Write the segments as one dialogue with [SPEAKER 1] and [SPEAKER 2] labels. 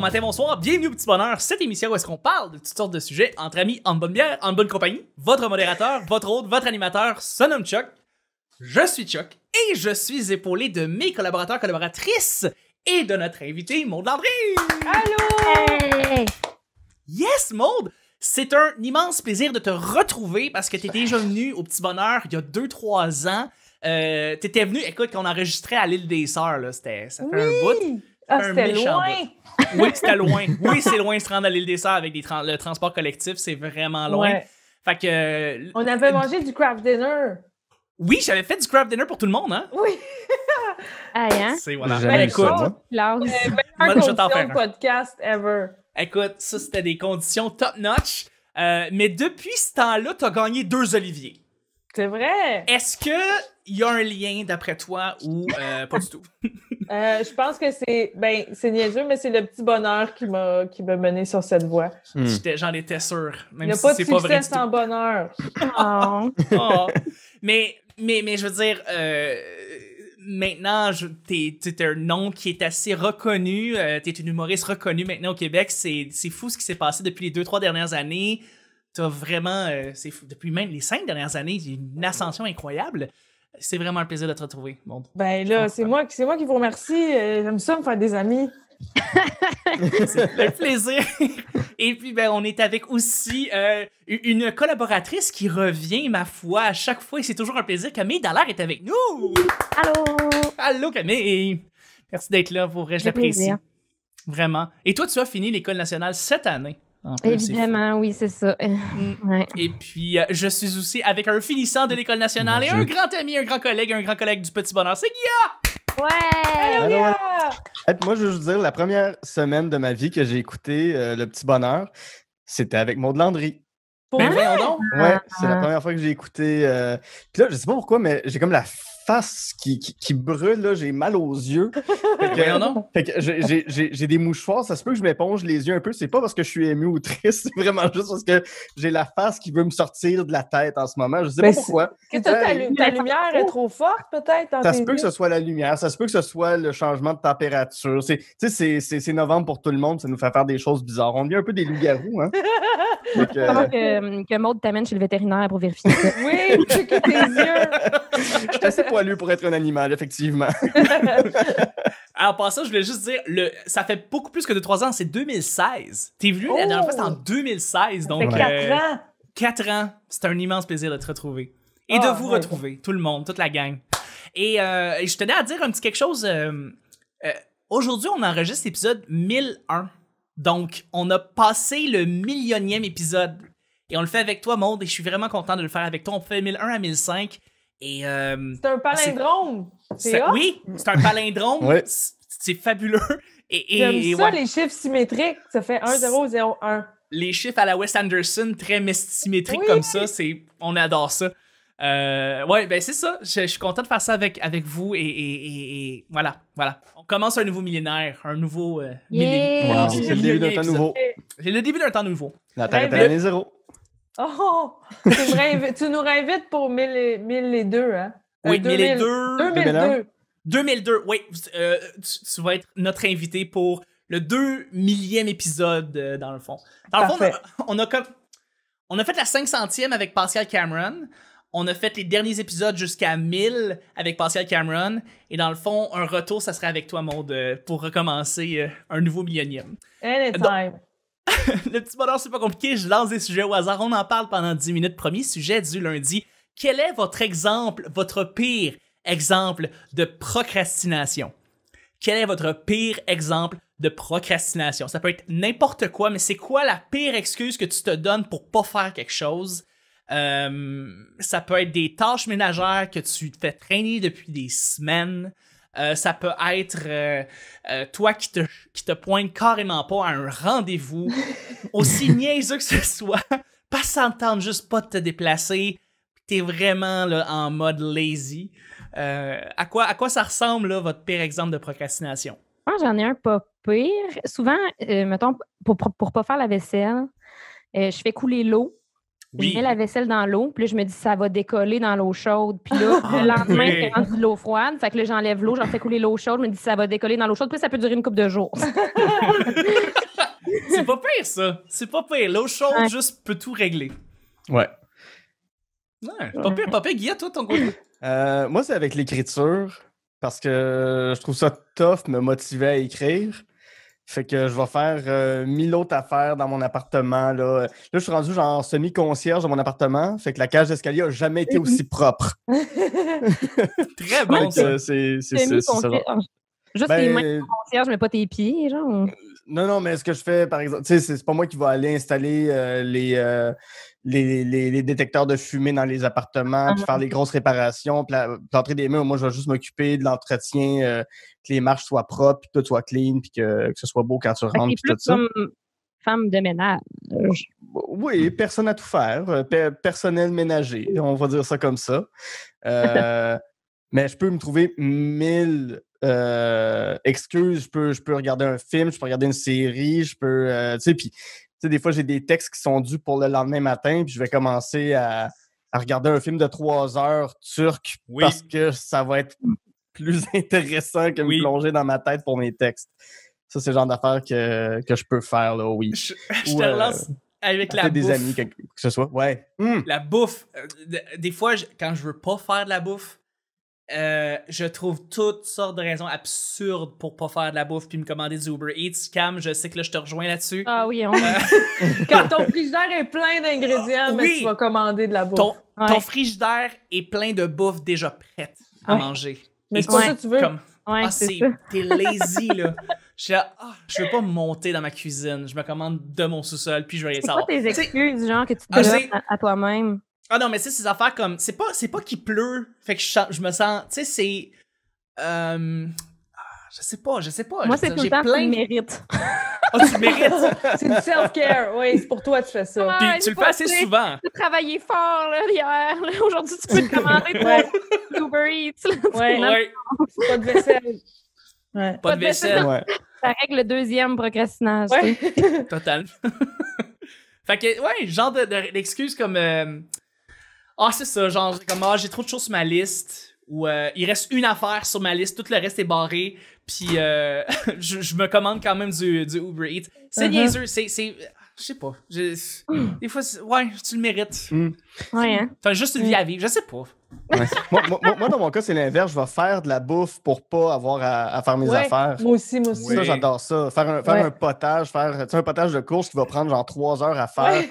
[SPEAKER 1] bon matin, bonsoir, bienvenue au Petit Bonheur, cette émission où est-ce qu'on parle de toutes sortes de sujets entre amis, en bonne bière, en bonne compagnie. Votre modérateur, votre hôte, votre animateur, son nom Chuck. Je suis Chuck et je suis épaulé de mes collaborateurs, collaboratrices et de notre invité, Maud Landry. Allô! Yes, Maud! C'est un immense plaisir de te retrouver parce que tu étais déjà venu au Petit Bonheur il y a 2-3 ans. Euh, tu étais venu, écoute, quand on enregistrait à l'île des Sœurs, là, c'était, ça un bout. Ah, c'était loin! Bout oui, c'était loin. Oui, c'est loin de se rendre à l'île des Sœurs avec le transport collectif, c'est vraiment loin. Fait que. Euh, On avait mangé
[SPEAKER 2] du craft dinner.
[SPEAKER 1] Oui, j'avais fait du craft dinner pour tout le monde, hein? Oui! ah, hein? C'est voilà. Ben, écoute, euh, meilleur de podcast ever. Écoute, ça, c'était des conditions top-notch. Euh, mais depuis ce temps-là, t'as gagné deux Oliviers. C'est vrai. Est-ce qu'il y a un lien d'après toi ou euh, pas du tout?
[SPEAKER 2] Euh, je pense que c'est ben c'est niaiseux, mais c'est le petit bonheur qui m'a qui m'a mené sur cette voie.
[SPEAKER 1] Hmm. J'en étais sûr. Même Il n'y a pas de succès sans
[SPEAKER 2] bonheur. Oh. Oh.
[SPEAKER 1] Mais, mais, mais je veux dire, euh, maintenant, t'es es un nom qui est assez reconnu. tu t'es une humoriste reconnue maintenant au Québec. C'est fou ce qui s'est passé depuis les deux, trois dernières années t'as vraiment. Euh, depuis même les cinq dernières années, une ascension incroyable. C'est vraiment un plaisir de te retrouver,
[SPEAKER 2] Ben là, c'est moi, moi qui vous remercie. Euh, j'aime ça me faire des amis.
[SPEAKER 1] c'est un plaisir. Et puis, ben, on est avec aussi euh, une collaboratrice qui revient, ma foi, à chaque fois. Et c'est toujours un plaisir. Camille Dallard est avec nous. Allô. Allô, Camille. Merci d'être là. Pour vrai, je l'apprécie. Vraiment. Et toi, tu as fini l'École nationale cette année. Évidemment,
[SPEAKER 3] oui, c'est ça. Mm.
[SPEAKER 1] Et puis, euh, je suis aussi avec un finissant de l'École nationale et un grand ami, un grand collègue, un grand collègue du Petit Bonheur, c'est Guilla!
[SPEAKER 4] Ouais! Hello, moi, je veux juste dire, la première semaine de ma vie que j'ai écouté euh, Le Petit Bonheur, c'était avec Maud Landry.
[SPEAKER 1] Pour ben, Ouais, ah, c'est la ah.
[SPEAKER 4] première fois que j'ai écouté. Euh, puis là, je sais pas pourquoi, mais j'ai comme la qui, brûle, là, j'ai mal aux yeux. Fait que, j'ai des mouchoirs, ça se peut que je m'éponge les yeux un peu. C'est pas parce que je suis ému ou triste, c'est vraiment juste parce que j'ai la face qui veut me sortir de la tête en ce moment. Je sais pas pourquoi. ta, lumière est
[SPEAKER 2] trop forte, peut-être. Ça se peut que ce
[SPEAKER 4] soit la lumière, ça se peut que ce soit le changement de température. C'est novembre pour tout le monde, ça nous fait faire des choses bizarres. On devient un peu des loups-garous. Hein? Donc, que,
[SPEAKER 3] que Maud t'amène chez le vétérinaire pour vérifier Oui, oui, écoutes tes
[SPEAKER 4] yeux. Je sais pas poilu pour être un animal, effectivement.
[SPEAKER 1] Alors, pour ça, je voulais juste dire, le, ça fait beaucoup plus que 2-3 ans, c'est 2016. T'es venu la dernière fois, c'était en 2016. Donc, 4 euh, ans. 4 ans. C'est un immense plaisir de te retrouver.
[SPEAKER 4] Et de oh, vous retrouver,
[SPEAKER 1] tout le monde, toute la gang. Et euh, je tenais à dire un petit quelque chose. Euh, aujourd'hui, on enregistre l'épisode 1001. Donc, on a passé le millionième épisode. Et on le fait avec toi, monde et je suis vraiment content de le faire avec toi. On fait 1001 à 1005. Euh, c'est un ah, palindrome. C'est oui, c'est un palindrome. C'est fabuleux. Et, et J'aime ça, les chiffres symétriques. Ça fait 1, 0, 0, 1. Les chiffres à la Wes Anderson, très symétriques comme ça, c'est, on adore ça. Euh, ouais, ben c'est ça. Je, suis content de faire ça avec, avec vous. Et, et, voilà, voilà. On commence un nouveau millénaire, un nouveau euh, C'est le début d'un temps nouveau. C'est le début d'un temps nouveau. La Terre est zéro.
[SPEAKER 2] Oh! Tu, nous réinvites pour 1002, hein? Euh, oui, deux 2002. 2002.
[SPEAKER 1] 2002, oui. Euh, tu, vas être notre invité pour le 2 millième épisode, euh, dans le fond. Dans le fond, on a, comme. On a fait la 500e avec Pascal Cameron. On a fait les derniers épisodes jusqu'à 1000 avec Pascal Cameron. Et dans le fond, un retour, ça serait avec toi, Monde, pour recommencer un nouveau millionième. Anytime le petit bonheur, c'est pas compliqué. Je lance des sujets au hasard. On en parle pendant 10 minutes. Premier sujet du lundi. Quel est votre exemple, votre pire exemple de procrastination? Quel est votre pire exemple de procrastination? Ça peut être n'importe quoi, mais c'est quoi la pire excuse que tu te donnes pour pas faire quelque chose? Euh, ça peut être des tâches ménagères que tu te fais traîner depuis des semaines. Euh, ça peut être euh, euh, toi qui te, qui te pointe carrément pas à un rendez-vous, aussi niaiseux que ce soit, pas s'entendre juste pas de te déplacer, t'es vraiment là, en mode lazy. à, quoi, à quoi ça ressemble, là, votre pire exemple de procrastination?
[SPEAKER 3] Moi, j'en ai un pas pire. Souvent, mettons, pour, pour, pas faire la vaisselle, je fais couler l'eau je mets la vaisselle dans l'eau, puis là, je me dis ça va décoller dans l'eau chaude. Puis là, ah, le lendemain, c'est rendu de l'eau froide. Fait que là, j'enlève l'eau, j'en fais couler l'eau chaude, je me dis ça va décoller dans l'eau chaude, puis ça peut durer une couple de jours.
[SPEAKER 1] c'est pas pire, ça. C'est pas pire. L'eau chaude, juste, peut tout régler. Ouais. Non, pas pire, pas pire. Guilla, toi, ton côté.
[SPEAKER 4] Euh, moi, c'est avec l'écriture, parce que je trouve ça tough me motiver à écrire. Fait que je vais faire euh, mille autres affaires dans mon appartement. Là, là je suis rendu genre semi-concierge dans mon appartement. Fait que la cage d'escalier n'a jamais été aussi propre. Très bon, ça. C'est
[SPEAKER 3] Juste ben, les mains concierge, mais pas tes pieds, genre. Euh,
[SPEAKER 4] non, non, mais ce que je fais, par exemple, Tu sais, c'est pas moi qui vais aller installer euh, les, les, détecteurs de fumée dans les appartements, puis faire mmh. les grosses réparations, puis l'entrée des murs. Moi, je vais juste m'occuper de l'entretien, euh, que les marches soient propres, que tout soit clean, puis que, ce soit beau quand tu rentres, puis tout ça.
[SPEAKER 3] femme de ménage.
[SPEAKER 4] Oui, personne à tout faire, euh, personnel ménager, on va dire ça comme ça. Euh, mais je peux me trouver mille excuses. Je peux, je peux regarder un film, je peux regarder une série, je peux. tu sais, puis des fois, j'ai des textes qui sont dus pour le lendemain matin, puis je vais commencer à, regarder un film de trois heures turc parce que ça va être plus intéressant que oui. me plonger dans ma tête pour mes textes. Ça, c'est le genre d'affaires que, je peux faire, là, oui. Je, te euh, relance
[SPEAKER 1] avec la bouffe. des amis, que,
[SPEAKER 4] ce soit, ouais. Hmm.
[SPEAKER 1] La bouffe. Euh, des fois, quand je veux pas faire de la bouffe, euh, je trouve toutes sortes de raisons absurdes pour pas faire de la bouffe puis me commander du Uber Eats. Cam, je sais que là, je te rejoins là-dessus. Ah oui, euh,
[SPEAKER 2] Quand ton frigidaire est plein d'ingrédients, mais ah, ben, tu vas commander de la bouffe. Ton,
[SPEAKER 1] ton, frigidaire est plein de bouffe déjà prête à manger. Mais c'est ça que tu veux. Ah, ouais, ah, c'est, t'es lazy, là. Je suis ah, je veux pas monter dans ma cuisine. Je me commande de mon sous-sol, puis je vais aller savoir. C'est quoi tes excuses, genre, que tu te ah, à toi-même? Ah non, mais c'est ces affaires comme. C'est pas, c'est pas qu'il pleut, fait que je, je me sens. Tu sais, c'est. Euh, ah, je sais pas, je sais pas. Moi, c'est tout le temps plein... tu mérites. Ah, tu mérites! c'est du self-care, oui, c'est pour toi que tu fais ça. Ah, tu le fais assez souvent.
[SPEAKER 2] Tu
[SPEAKER 3] travaillé fort, là, hier. aujourd'hui, tu peux te commander ton Uber Eats. ouais, ouais. Pas de vaisselle.
[SPEAKER 1] Ouais. Pas, de vaisselle.
[SPEAKER 3] Ça règle le deuxième procrastinage.
[SPEAKER 1] Total. fait que, ouais, genre d'excuses de, comme... Euh, ah, c'est ça, genre, comme, ah, j'ai trop de choses sur ma liste. Ou euh, il reste une affaire sur ma liste, tout le reste est barré. Puis euh, je, me commande quand même
[SPEAKER 4] du, du Uber Eats. C'est uh
[SPEAKER 1] c'est je sais pas. Hmm. Des fois, ouais, tu le mérites. Hmm. Ouais, hein? juste une hmm. vie à vivre, je sais pas.
[SPEAKER 4] moi, dans mon cas, c'est l'inverse. Je vais faire de la bouffe pour pas avoir à, faire mes affaires. Moi aussi, moi aussi. Ça, j'adore ça. Faire un, faire un potage, faire un potage de course qui va prendre genre trois heures à faire.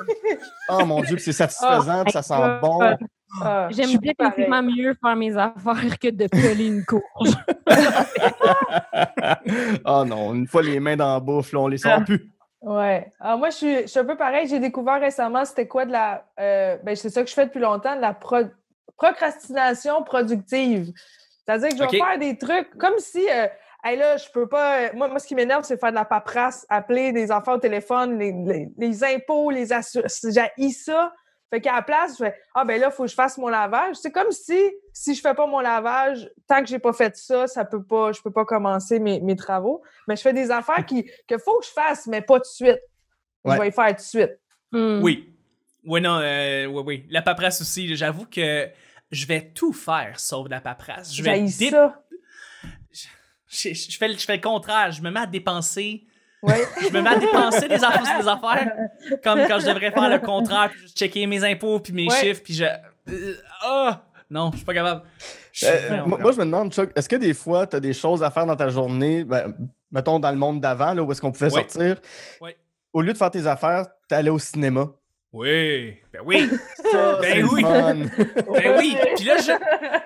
[SPEAKER 4] oh mon Dieu, c'est satisfaisant, ça sent ah, bon. Ah,
[SPEAKER 2] ah, j'aime J'aime définitivement
[SPEAKER 3] mieux faire mes affaires que de peler une course.
[SPEAKER 4] Ah oh non, une fois les mains dans la bouffe, là, on les sent plus.
[SPEAKER 2] Ouais. Alors ah, moi, je suis, un peu pareil. J'ai découvert récemment c'était quoi de la. Euh, ben, c'est ça que je fais depuis longtemps, de la procrastination productive. C'est-à-dire que je vais faire des trucs comme si. Euh, hey, là, je peux pas. Euh, moi, moi ce qui m'énerve, c'est faire de la paperasse, appeler des enfants au téléphone, les, impôts, les assurances. J'ai ça. Fait qu'à la place, je fais Ah, ben là, il faut que je fasse mon lavage. C'est comme si, si je fais pas mon lavage, tant que j'ai pas fait ça, ça peut pas, je peux pas commencer mes, travaux. Mais je fais des affaires qui, que faut que je fasse, mais pas tout de suite. Je vais les faire de suite. Hmm. Oui.
[SPEAKER 1] Oui, non, oui, euh, oui. La paperasse aussi, j'avoue que je vais tout faire sauf la paperasse. Je vais Je, fais, je fais le contraire. Je me mets à dépenser je me mets à dépenser des affaires des affaires, comme quand je devrais faire le contraire, puis checker mes impôts, puis mes chiffres, puis je. Euh, ah! non, je suis pas capable. Euh, moi, je
[SPEAKER 4] me demande, Chuck, est-ce que des fois, tu as des choses à faire dans ta journée, ben, mettons dans le monde d'avant, là, où est-ce qu'on pouvait sortir? Au lieu de faire tes affaires, tu allais au cinéma.
[SPEAKER 1] Oui, ben oui, ben, ben, oui.
[SPEAKER 4] ben
[SPEAKER 1] oui, Puis là, je,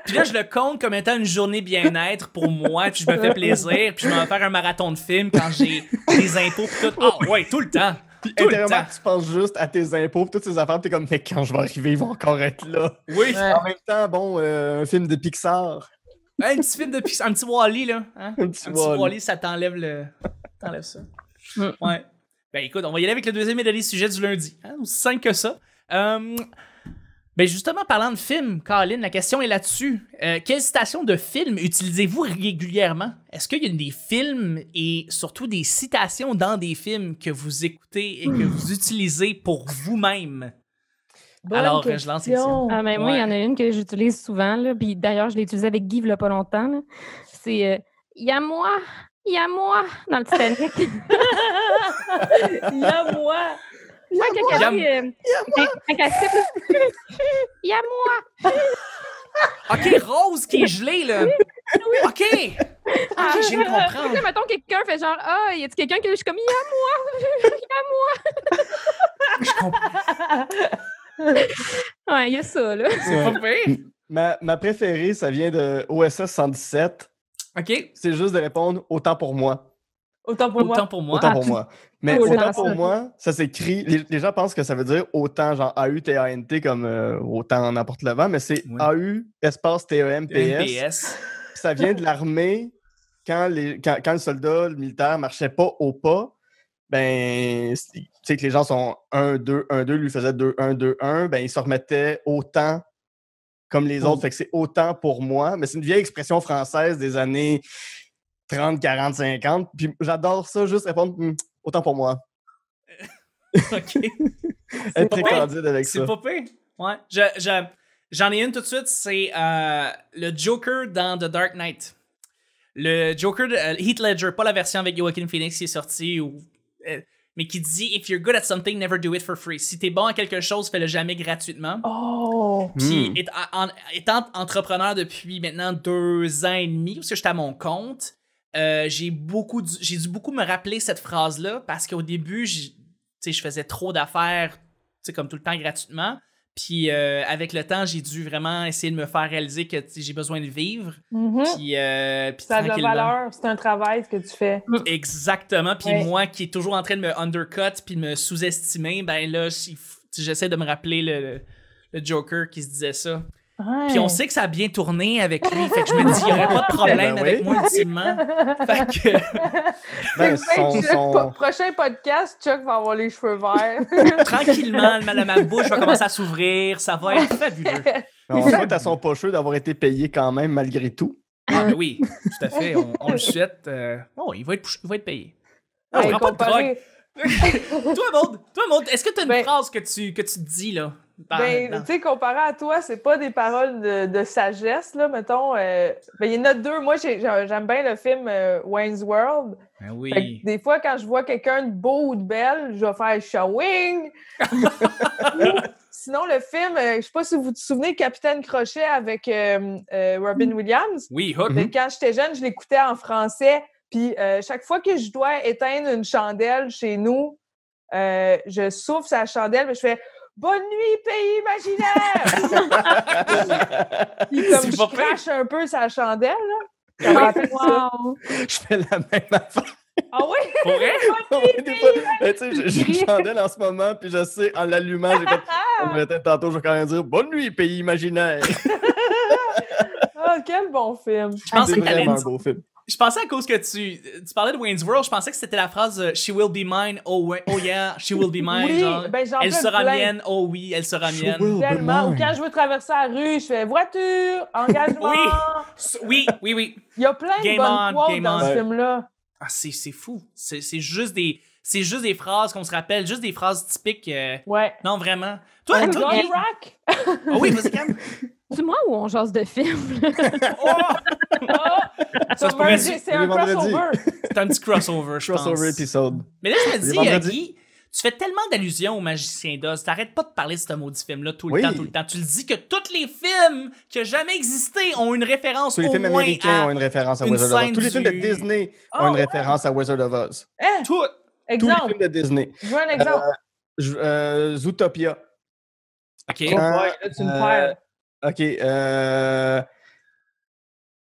[SPEAKER 1] puis là, je le compte comme étant une journée bien-être pour moi, puis je me fais plaisir, puis je vais faire un marathon de films quand j'ai des impôts, tout. Ah ouais, tout le temps. tout le temps.
[SPEAKER 4] tu penses juste à tes impôts, toutes ces affaires, t'es comme, mais quand je vais arriver, ils vont encore être là. Oui. En même temps, bon, euh, un film de Pixar. un petit film de Pixar, un petit Wally, là. Hein? Un petit, Wally.
[SPEAKER 1] ça t'enlève le. T'enlève ça. Mm. Ouais. Ben écoute, on va y aller avec le deuxième médaillé sujet du lundi. Hein, simple que ça. Euh, ben justement, parlant de films, Colin, la question est là-dessus. Euh, Quelles citations de films utilisez-vous régulièrement? Est-ce qu'il y a des films et surtout des citations dans des films que vous écoutez et que vous utilisez pour vous-même? Alors, question. Euh, je lance Ah, ben, Moi, il y en
[SPEAKER 3] a une que j'utilise souvent. puis d'ailleurs, je l'ai utilisée avec Guy il n'y pas longtemps. C'est euh, y a moi, il y a moi dans le Titanic. Il y a moi. Il y a moi. Il y a moi. Il y a moi. OK, Rose qui est gelée, là. OK. Ah, j'ai ah. compris. mettons, quelqu'un fait genre, ah, il y a-tu quelqu'un qui je suis comme, il y a moi. Il y a moi. je comprends. Ouais, il y a ça, là. C'est pas pire.
[SPEAKER 4] Ma, ma préférée, ça vient de OSS 117. OK. C'est juste de répondre autant pour moi.
[SPEAKER 3] Autant pour
[SPEAKER 2] moi. Pour Autant pour moi. Mais autant pour moi,
[SPEAKER 4] ça s'écrit. Les, gens pensent que ça veut dire autant, genre euh, A-U-T-A-N-T comme autant n'importe le vent, mais c'est A-U espace T-E-M-P-S. E ça vient de l'armée quand, les, le soldat, le militaire, marchait pas au pas. Ben, tu sais que les gens sont 1-2, 1-2, lui faisait 2-1, 2-1, ben, il se remettait autant comme les autres. Mm. Fait que c'est autant pour moi, mais c'est une vieille expression française des années 30, 40, 50. Puis j'adore ça, juste répondre hmm, autant pour moi. OK. Être très candide avec ça. C'est pas
[SPEAKER 1] pire. Ouais. J'en ai une tout de suite, c'est euh, le Joker dans The Dark Knight. Le Joker de euh, Heath Ledger, pas la version avec Joaquin Phoenix qui est sortie ou. Euh, mais qui dit If you're good at something, never do it for free. Si t'es bon à quelque chose, fais-le jamais gratuitement. Oh! Puis, hmm. étant entrepreneur depuis maintenant deux ans et demi, parce que j'étais à mon compte, euh, j'ai beaucoup j'ai dû beaucoup me rappeler cette phrase-là parce qu'au début, je faisais trop d'affaires, comme tout le temps gratuitement. Puis euh, avec le temps, j'ai dû vraiment essayer de me faire réaliser que j'ai besoin de vivre.
[SPEAKER 2] Mm-hmm.
[SPEAKER 1] Euh, puis, ça de valeur,
[SPEAKER 2] c'est un travail ce que tu fais.
[SPEAKER 1] Exactement. Puis moi qui est toujours en train de me undercut puis de me sous-estimer, ben là, j'essaie de me rappeler le Joker qui se disait ça pis Puis on sait que ça a bien tourné avec lui. Fait que je me dis, il n'y aurait pas de ben problème avec moi ultimement.
[SPEAKER 2] Fait que.
[SPEAKER 1] Ben,
[SPEAKER 2] prochain podcast, Chuck va avoir les cheveux verts. Tranquillement, de ma bouche
[SPEAKER 1] va commencer à s'ouvrir. Ça va être fabuleux.
[SPEAKER 4] On souhaite à son pocheux d'avoir été payé quand même malgré tout.
[SPEAKER 1] Ah, ben oui, tout à fait. On, le souhaite. Bon, euh, oh, il va être, va être payé. Ah, pas de toi, Maud, toi, Maud est-ce que tu as une ben phrase que tu, que tu dis là? Ben, ben tu
[SPEAKER 2] sais, comparé à toi, c'est pas des paroles de, sagesse, là, mettons. Euh, ben, il y en a deux. Moi, j'aime bien le film euh, Wayne's World. Ben des fois, quand je vois quelqu'un de beau ou de belle, je vais faire showing. Sinon, le film, euh, je sais pas si vous vous souvenez, Capitaine Crochet avec Robin mm. Williams. Oui, Hook. quand j'étais jeune, je l'écoutais en français. Puis chaque fois que je dois éteindre une chandelle chez nous, je souffle sa chandelle, mais je fais Bonne nuit, pays imaginaire! Il comme je crache un peu sa chandelle, là. Wow. Je fais la même affaire. Ah oui?
[SPEAKER 4] Pour tu sais, j'ai une chandelle en ce moment, puis je sais, en l'allumant,
[SPEAKER 2] j'ai
[SPEAKER 4] être tantôt, je vais quand même dire « Bonne nuit, pays imaginaire! »
[SPEAKER 1] Ah, quel bon film! Je pensais que beau dire... Je pensais à cause que tu, tu parlais de Wayne's World, je pensais que c'était la phrase euh, She will be mine, oh, oh yeah, she will be mine. Ben, elle sera mienne, oh oui, elle sera mienne. Tellement. Ou quand
[SPEAKER 2] je veux traverser la rue, je fais voiture, engagement.
[SPEAKER 1] oui, oui, oui, Il y a plein de bonnes dans ce film-là. Ah, c'est fou. C'est juste des c'est juste des phrases qu'on se rappelle, juste des phrases typiques. Euh, ouais. Non, vraiment. Toi, toi, toi...
[SPEAKER 3] Rock? oh oui, vas-y, calme. C'est moi ou on jase de films?
[SPEAKER 1] c'est un crossover. C'est un petit crossover, je pense. Crossover
[SPEAKER 4] épisode. Mais là, je me dis,
[SPEAKER 1] Guy, tu fais tellement d'allusions au magicien d'Oz, t'arrêtes pas de parler de ce maudit film-là tout le temps, tout le temps. Tu le dis que tous les films qui ont jamais existé ont une référence Tous les au films moins américains ont une ah,
[SPEAKER 4] référence à Wizard of Oz. Eh, tous les films de Disney ont une référence à Wizard of Oz. tout, exemple. Tous les films de Disney. Je veux un exemple. Euh, euh, Zootopia. OK. Euh, oh là, tu me OK. Euh,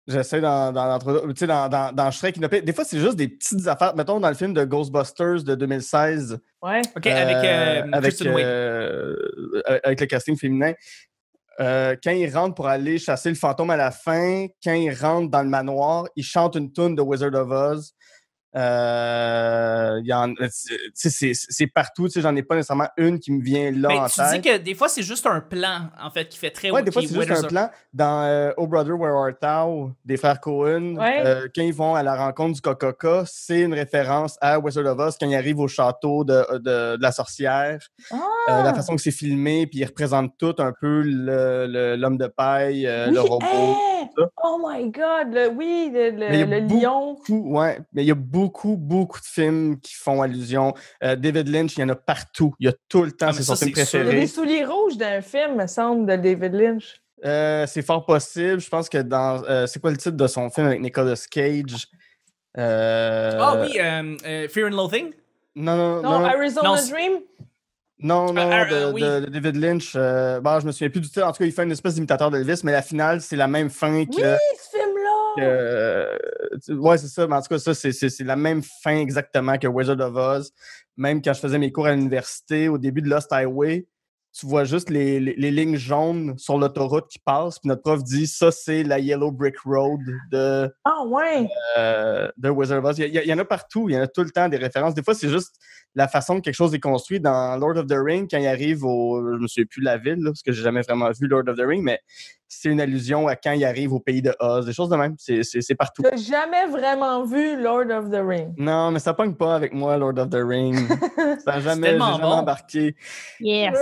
[SPEAKER 4] j'essaie dans, dans, dans, dans, dans Shrek Des fois, c'est juste des petites affaires. Mettons dans le film de Ghostbusters de 2016.
[SPEAKER 2] Ouais. OK, euh, avec, euh,
[SPEAKER 4] avec, avec le casting féminin. quand il rentre pour aller chasser le fantôme à la fin, quand il rentre dans le manoir, il chante une tune de Wizard of Oz. Euh, euh c'est partout. J'en ai pas nécessairement une qui me vient là Mais ben, tu
[SPEAKER 1] dis que des fois, c'est juste un plan, en fait, qui fait très Ouais, des fois, c'est juste un plan.
[SPEAKER 4] Dans euh, Oh Brother, Where Are Thou, des frères Cohen, euh, quand ils vont à la rencontre du coca c'est une référence à Wizard of Oz quand ils arrivent au château de, de, de la sorcière. Ah! Euh, la façon que c'est filmé, puis ils représentent tout un peu l'homme de paille, le robot.
[SPEAKER 2] Oh my God, le, oui, le, lion.
[SPEAKER 4] Beaucoup, ouais, mais il y a beaucoup, beaucoup de films qui font allusion. Euh, David Lynch, il y en a partout. Il y a tout le temps, ah, c'est son film préféré. Il y a
[SPEAKER 2] souliers rouges d'un film, me semble, de David Lynch.
[SPEAKER 4] Euh, c'est fort possible. Je pense que dans. Euh, c'est quoi le titre de son film avec Nicolas Cage? Oh oui, Fear and Loathing? Non, non, non. non Arizona non, Dream? Non, ah, non, ah, ah, de, David Lynch. Je euh, bah, je me souviens plus du tout. En tout cas, il fait une espèce d'imitateur d'Elvis, mais la finale, c'est la même fin que. Oui, ce film-là! ouais, c'est ça. Mais en tout cas, ça, c'est la même fin exactement que Wizard of Oz. Même quand je faisais mes cours à l'université, au début de Lost Highway, tu vois juste les, lignes jaunes sur l'autoroute qui passent. Puis notre prof dit ça, c'est la Yellow Brick Road de,
[SPEAKER 2] oh, ouais.
[SPEAKER 4] Euh, de Wizard of Oz. Il y, en a partout, il y en a tout le temps des références. Des fois, c'est juste la façon que quelque chose est construit. Dans Lord of the Ring, quand il arrive au. Je me souviens plus la ville, parce que j'ai jamais vraiment vu Lord of the Ring, mais c'est une allusion à quand il arrive au pays de Oz, des choses de même. C'est partout. n'as
[SPEAKER 2] jamais vraiment vu Lord of the Ring.
[SPEAKER 4] Non, mais ça pogne pas avec moi, Lord of the Ring. ça jamais, jamais embarqué.
[SPEAKER 1] Yes.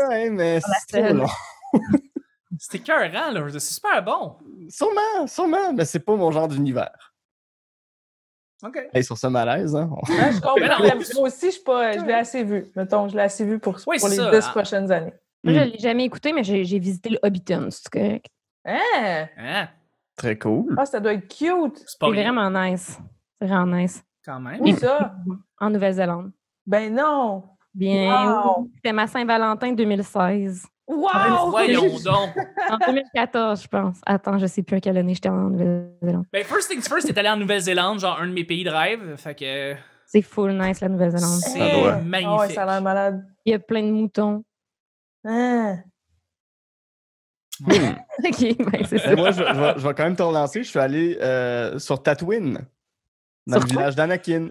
[SPEAKER 1] C'était cœurant, là. C'est super bon.
[SPEAKER 4] Sûrement, sûrement, mais c'est pas mon genre d'univers. OK. Hey, sur ce malaise, hein.
[SPEAKER 2] je Moi aussi, je, pas, je l'ai assez vu. Mettons, je l'ai assez vu pour, oui, pour les dix prochaines années. Moi, je ne hmm.
[SPEAKER 3] l'ai jamais écouté, mais j'ai visité le Hobbiton, c'est correct. Hein?
[SPEAKER 4] hein? Très cool. Ah, ça
[SPEAKER 3] doit être cute.
[SPEAKER 4] C'est vraiment
[SPEAKER 3] nice. C'est vraiment nice. Quand même. Oui, ça. En Nouvelle-Zélande. Ben non. Bien, c'était ma Saint-Valentin 2016.
[SPEAKER 1] Wow! Ben, voyons donc!
[SPEAKER 3] en 2014, je pense. Attends, je ne sais plus à quelle année j'étais en Nouvelle-Zélande.
[SPEAKER 1] Mais ben, first things first, t'es allé en Nouvelle-Zélande, genre un de mes pays de rêve. Fait que... C'est
[SPEAKER 3] full nice, la Nouvelle-Zélande. C'est magnifique. Ah oh, ça a l'air malade. Il y a plein de moutons. Hein? Hmm. ok, ben, c'est ça. moi, je,
[SPEAKER 4] vais, quand même te relancer. Je suis allé euh, sur Tatooine, dans le village d'Anakin.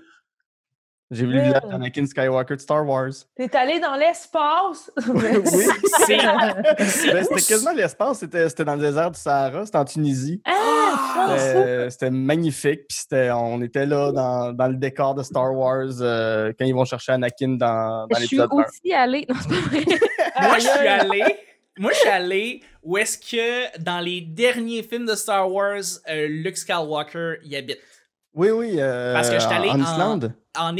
[SPEAKER 4] J'ai vu le village d'Anakin Skywalker de Star Wars.
[SPEAKER 2] T'es allé dans l'espace! oui, ben,
[SPEAKER 4] c'était quasiment l'espace. C'était dans le désert du Sahara, c'était en Tunisie.
[SPEAKER 2] Ah,
[SPEAKER 4] c'était magnifique. Puis on était là dans, dans, le décor de Star Wars euh, quand ils vont chercher Anakin dans, dans l'épisode Je suis
[SPEAKER 3] aussi
[SPEAKER 1] allé. Non, c'est pas vrai. Moi, je suis allé. Moi, je suis allé où est-ce que dans les derniers films de Star Wars, euh, Luke Skywalker y habite.
[SPEAKER 4] Oui, oui. Euh, Parce que je allé en, en,
[SPEAKER 1] En,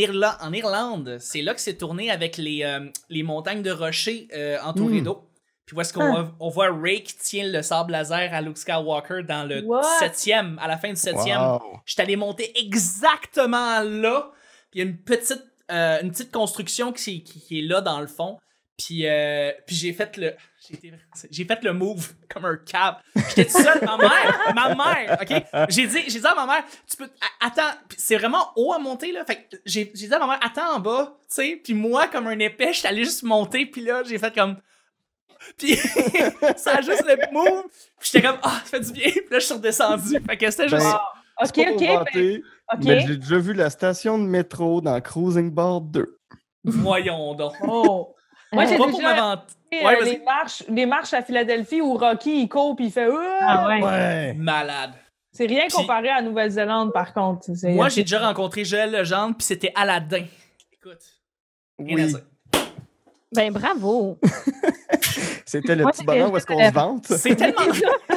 [SPEAKER 1] Irlande, c'est là que c'est tourné avec les, euh, les montagnes de rochers en euh, entourées hmm. d'eau. Puis où ce qu'on ah. on voit Ray qui tient le sable laser à Luke Skywalker dans le 7 septième, à la fin du septième. e Je suis allé monter exactement là. Puis il y a une petite, une petite construction qui, est là dans le fond. Puis, puis j'ai fait le j'ai fait le move comme un cap. J'étais tout seul, ma mère, ma mère, OK? J'ai dit, dit à ma mère, tu peux, attends, c'est vraiment haut à monter, là. Fait j'ai, dit à ma mère, attends en bas, tu sais. Puis moi, comme un épais, suis allé juste monter, puis là, j'ai fait comme... Puis ça a juste le move. Puis j'étais comme, ah, ça fait du bien. Puis là, je suis redescendu. Fait que c'était ben, juste... OK, ben, OK, Mais j'ai
[SPEAKER 4] déjà vu la station de métro dans Cruising Board 2.
[SPEAKER 1] Voyons donc. Oh! Moi, j'ai déjà
[SPEAKER 2] euh, marches, à Philadelphie où Rocky, il court il fait ah ouais.
[SPEAKER 1] Malade.
[SPEAKER 2] C'est rien comparé à Nouvelle-Zélande, par contre. Moi, euh, j'ai déjà
[SPEAKER 1] rencontré Joël Legendre, puis c'était Aladdin.
[SPEAKER 4] Écoute.
[SPEAKER 3] Ben, bravo.
[SPEAKER 4] C'était le petit bonheur où est-ce qu'on se vante. C'est tellement. c'est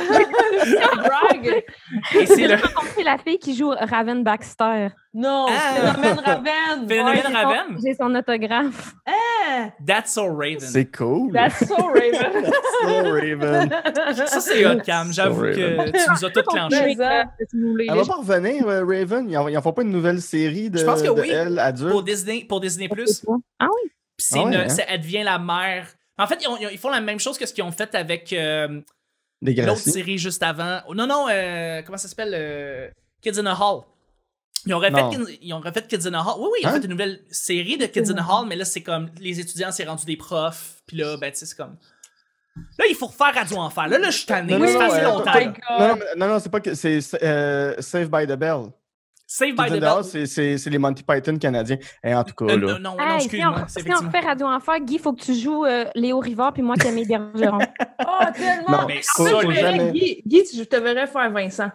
[SPEAKER 3] le... la fille qui joue Raven Baxter. Non, ah! c'est Phénomène Raven.
[SPEAKER 1] Phénomène Raven.
[SPEAKER 3] J'ai son autographe. Ah!
[SPEAKER 1] That's so Raven. C'est cool. That's so Raven. That's so Raven. Ça, c'est hot, Cam. J'avoue que tu nous as tout clenché. Elle va pas
[SPEAKER 4] revenir, euh, Raven. Ils en, font pas une nouvelle série de, Je pense que oui. elle Pour
[SPEAKER 1] Disney, pour Disney+. Ah, ah oui. Hein? Elle devient la mère en fait, ils, font la même chose que ce qu'ils ont fait avec euh, l'autre série juste avant. Oh, non, non, euh, comment ça s'appelle euh, Kids in a Hall. Ils ont, refait Kids, ils ont refait in a Hall. Oui, oui, ils ont hein? fait une nouvelle série de Kids in a Hall, mais là, c'est comme les étudiants s'est rendus des profs. Puis là, ben, tu sais, c'est comme. Là, il faut refaire Radio Enfer. Là, là, je suis tanné. Ça fait longtemps. Non,
[SPEAKER 4] non, non, c'est pas que. C'est Save by the Bell. Save by the C'est les Monty Python canadiens. Et eh, en tout cas, euh, là. Non, non, ah, non Si, on
[SPEAKER 3] fait Radio Enfer, Guy, il faut que tu joues euh, Léo Rivard puis moi, Camille Bergeron. oh,
[SPEAKER 4] tellement! Non, mais je jamais...
[SPEAKER 3] Guy, je te verrais faire Vincent.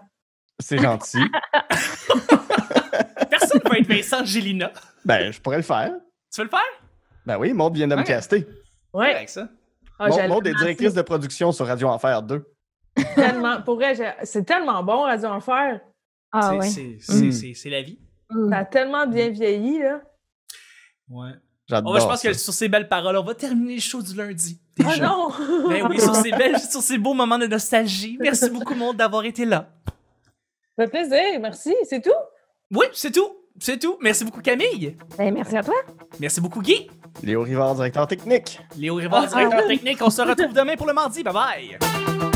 [SPEAKER 4] C'est gentil. Personne ne peut être Vincent Gélina. Ben, je pourrais le faire. Tu veux le faire? Ben oui, Maud vient de me caster.
[SPEAKER 1] Ouais. Avec ça. Ah,
[SPEAKER 4] Maud, est directrice de production sur Radio Enfer 2.
[SPEAKER 2] Tellement, pour vrai, c'est tellement bon, Radio Enfer. Ah hmm. C'est la vie. Ça a hmm. tellement bien hmm. vieilli, là.
[SPEAKER 1] Ouais. Ah J'adore. je pense que sur ces belles paroles, on va terminer le show du lundi. Ah non! Ben oui, sur ces beaux moments de nostalgie. Merci beaucoup, monde, d'avoir été là. Ça fait plaisir, merci. C'est tout? Oui, c'est tout. C'est tout. Merci beaucoup, Camille. Ben, merci à toi.
[SPEAKER 4] Merci beaucoup, Guy. Léo Rivard, directeur technique. Léo Rivard, ah, directeur technique. On se
[SPEAKER 1] retrouve demain pour le mardi. Bye bye.